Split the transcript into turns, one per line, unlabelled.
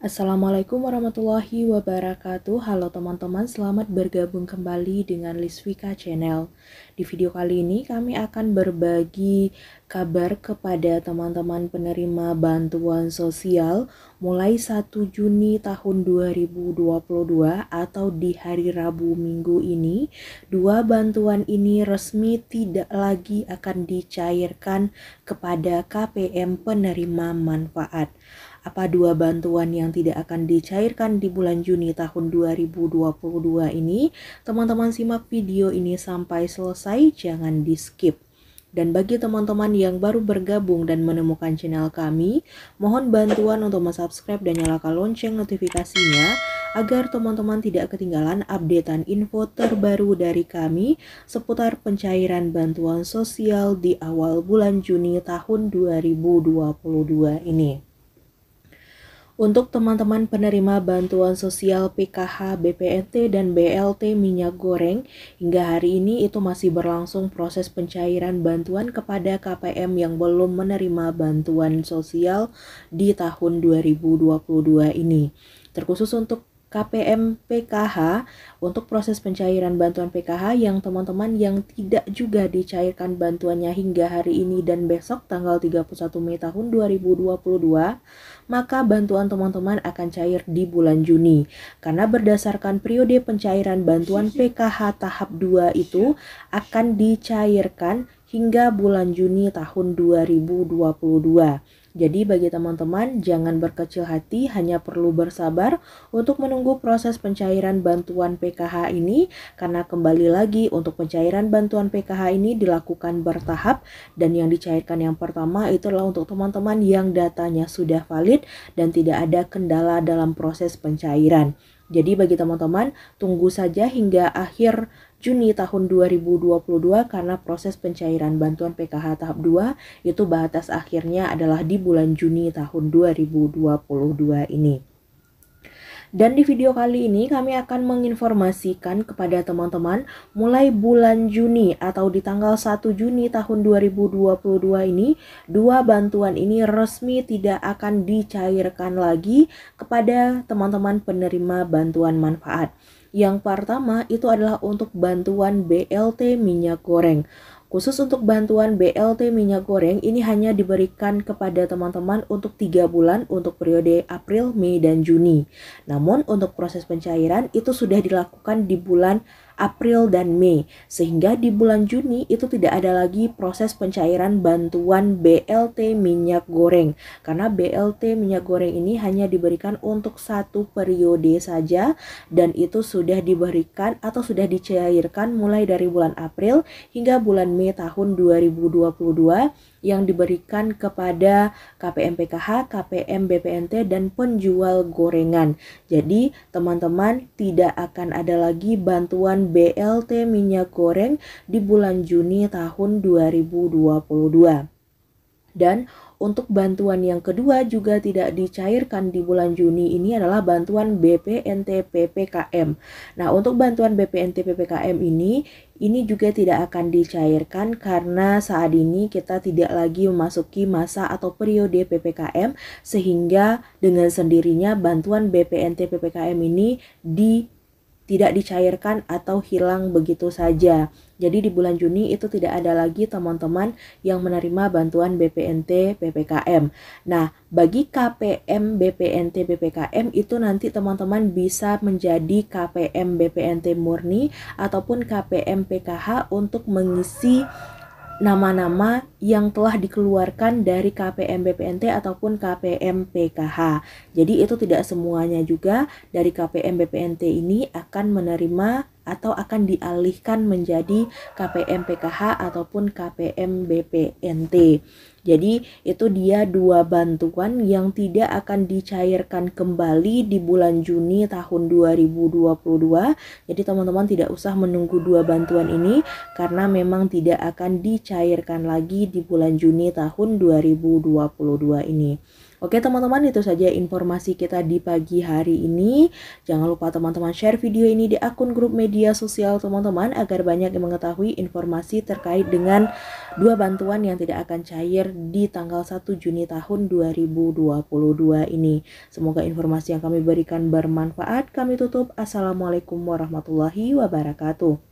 Assalamualaikum warahmatullahi wabarakatuh Halo teman-teman, selamat bergabung kembali dengan Liswika Channel Di video kali ini kami akan berbagi kabar kepada teman-teman penerima bantuan sosial mulai 1 Juni tahun 2022 atau di hari Rabu minggu ini, dua bantuan ini resmi tidak lagi akan dicairkan kepada KPM penerima manfaat apa dua bantuan yang tidak akan dicairkan di bulan Juni tahun 2022 ini. Teman-teman simak video ini sampai selesai, jangan di skip. Dan bagi teman-teman yang baru bergabung dan menemukan channel kami, mohon bantuan untuk subscribe dan nyalakan lonceng notifikasinya agar teman-teman tidak ketinggalan updatean info terbaru dari kami seputar pencairan bantuan sosial di awal bulan Juni tahun 2022 ini untuk teman-teman penerima bantuan sosial PKH, BPNT, dan BLT minyak goreng, hingga hari ini itu masih berlangsung proses pencairan bantuan kepada KPM yang belum menerima bantuan sosial di tahun 2022 ini. Terkhusus untuk KPM PKH untuk proses pencairan bantuan PKH yang teman-teman yang tidak juga dicairkan bantuannya hingga hari ini dan besok tanggal 31 Mei tahun 2022 maka bantuan teman-teman akan cair di bulan Juni karena berdasarkan periode pencairan bantuan PKH tahap 2 itu akan dicairkan hingga bulan Juni tahun 2022 jadi bagi teman-teman jangan berkecil hati, hanya perlu bersabar untuk menunggu proses pencairan bantuan PKH ini karena kembali lagi untuk pencairan bantuan PKH ini dilakukan bertahap dan yang dicairkan yang pertama itulah untuk teman-teman yang datanya sudah valid dan tidak ada kendala dalam proses pencairan. Jadi bagi teman-teman tunggu saja hingga akhir Juni tahun 2022 karena proses pencairan bantuan PKH tahap 2 itu batas akhirnya adalah di bulan Juni tahun 2022 ini. Dan di video kali ini kami akan menginformasikan kepada teman-teman mulai bulan Juni atau di tanggal 1 Juni tahun 2022 ini dua bantuan ini resmi tidak akan dicairkan lagi kepada teman-teman penerima bantuan manfaat. Yang pertama itu adalah untuk bantuan BLT minyak goreng. Khusus untuk bantuan BLT minyak goreng ini hanya diberikan kepada teman-teman untuk tiga bulan untuk periode April, Mei, dan Juni. Namun untuk proses pencairan itu sudah dilakukan di bulan April dan Mei. Sehingga di bulan Juni itu tidak ada lagi proses pencairan bantuan BLT minyak goreng. Karena BLT minyak goreng ini hanya diberikan untuk satu periode saja dan itu sudah diberikan atau sudah dicairkan mulai dari bulan April hingga bulan Mei tahun 2022 yang diberikan kepada KPM PKH, KPM BPNT, dan penjual gorengan. Jadi, teman-teman tidak akan ada lagi bantuan BLT minyak goreng di bulan Juni tahun 2022. Dan untuk bantuan yang kedua juga tidak dicairkan di bulan Juni ini adalah bantuan BPNT PPKM. Nah, untuk bantuan BPNT PPKM ini ini juga tidak akan dicairkan karena saat ini kita tidak lagi memasuki masa atau periode PPKM sehingga dengan sendirinya bantuan BPNT PPKM ini di tidak dicairkan atau hilang begitu saja. Jadi di bulan Juni itu tidak ada lagi teman-teman yang menerima bantuan BPNT PPKM. Nah, bagi KPM BPNT PPKM itu nanti teman-teman bisa menjadi KPM BPNT murni ataupun KPM PKH untuk mengisi nama-nama yang telah dikeluarkan dari KPM BPNT ataupun KPM PKH. Jadi itu tidak semuanya juga dari KPM BPNT ini akan menerima atau akan dialihkan menjadi KPM PKH ataupun KPM BPNT. Jadi itu dia dua bantuan yang tidak akan dicairkan kembali di bulan Juni tahun 2022. Jadi teman-teman tidak usah menunggu dua bantuan ini karena memang tidak akan dicairkan lagi di bulan Juni tahun 2022 ini. Oke teman-teman itu saja informasi kita di pagi hari ini. Jangan lupa teman-teman share video ini di akun grup media sosial teman-teman agar banyak yang mengetahui informasi terkait dengan dua bantuan yang tidak akan cair di tanggal 1 Juni tahun 2022 ini. Semoga informasi yang kami berikan bermanfaat. Kami tutup. Assalamualaikum warahmatullahi wabarakatuh.